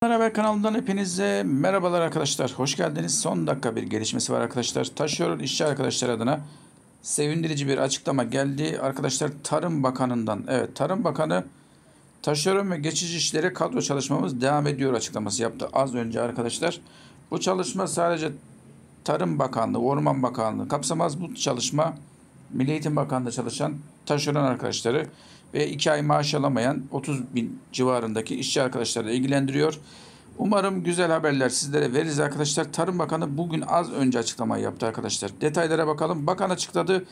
Haber kanalından hepinize merhabalar arkadaşlar. Hoş geldiniz. Son dakika bir gelişmesi var arkadaşlar. taşıyorum işçi arkadaşlar adına sevindirici bir açıklama geldi. Arkadaşlar Tarım Bakanı'ndan. Evet Tarım Bakanı taşıyorum ve geçici işlere kadro çalışmamız devam ediyor açıklaması yaptı. Az önce arkadaşlar bu çalışma sadece Tarım Bakanlığı, Orman Bakanlığı kapsamaz bu çalışma Milli Eğitim Bakanlığı'nda çalışan taşeron arkadaşları ve 2 ay maaş alamayan 30 bin civarındaki işçi arkadaşları ilgilendiriyor. Umarım güzel haberler sizlere veririz arkadaşlar. Tarım Bakanı bugün az önce açıklama yaptı arkadaşlar. Detaylara bakalım. Bakan açıkladı.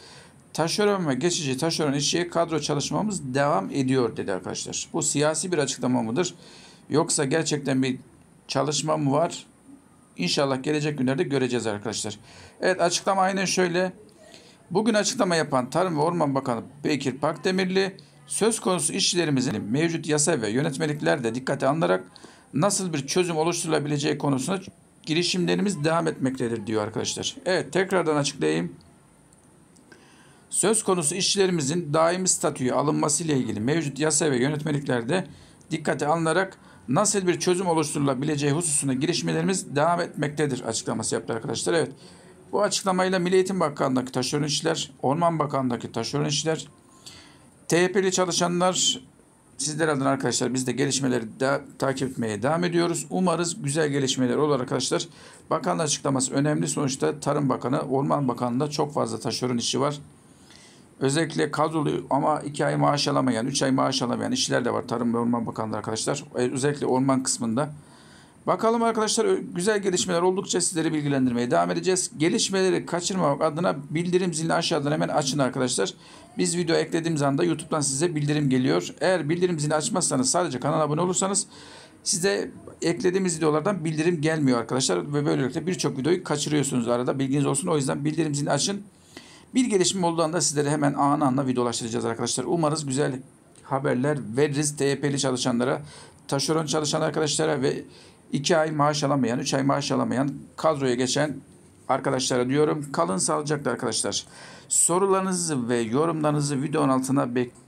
Taşeron ve geçici taşeron işçiye kadro çalışmamız devam ediyor dedi arkadaşlar. Bu siyasi bir açıklama mıdır? Yoksa gerçekten bir çalışma mı var? İnşallah gelecek günlerde göreceğiz arkadaşlar. Evet açıklama aynen şöyle. Bugün açıklama yapan Tarım ve Orman Bakanı Bekir Pakdemirli, söz konusu işçilerimizin mevcut yasa ve yönetmeliklerde dikkate alınarak nasıl bir çözüm oluşturulabileceği konusunda girişimlerimiz devam etmektedir diyor arkadaşlar. Evet tekrardan açıklayayım. Söz konusu işçilerimizin daimi statüye alınması ile ilgili mevcut yasa ve yönetmeliklerde dikkate alınarak nasıl bir çözüm oluşturulabileceği hususunda girişimlerimiz devam etmektedir açıklaması yaptı arkadaşlar. Evet. Bu açıklamayla Milli Eğitim Bakanlığı'ndaki taşeron işçiler, Orman Bakanlığı'ndaki taşeron işçiler, TYP'li çalışanlar sizler adına arkadaşlar biz de gelişmeleri de takip etmeye devam ediyoruz. Umarız güzel gelişmeler olur arkadaşlar. Bakanın açıklaması önemli. Sonuçta Tarım Bakanı, Orman Bakanı'nda çok fazla taşeron işi var. Özellikle kadrolu ama 2 ay maaş alamayan, 3 ay maaş alamayan işler de var Tarım ve Orman Bakanlığı arkadaşlar. E, özellikle orman kısmında Bakalım arkadaşlar güzel gelişmeler oldukça sizleri bilgilendirmeye devam edeceğiz. Gelişmeleri kaçırmamak adına bildirim zilini aşağıdan hemen açın arkadaşlar. Biz video eklediğimiz anda YouTube'dan size bildirim geliyor. Eğer bildirim zilini açmazsanız sadece kanala abone olursanız size eklediğimiz videolardan bildirim gelmiyor arkadaşlar. Ve böylelikle birçok videoyu kaçırıyorsunuz arada bilginiz olsun. O yüzden bildirim zilini açın. Bir gelişme olduğu anda sizlere hemen anla videolaştıracağız arkadaşlar. Umarız güzel haberler veririz TYP'li çalışanlara, taşeron çalışan arkadaşlara ve 2 ay maaş alamayan, 3 ay maaş alamayan kadroya geçen arkadaşlara diyorum. Kalın sağlıcakla arkadaşlar. Sorularınızı ve yorumlarınızı videonun altına bekliyorum.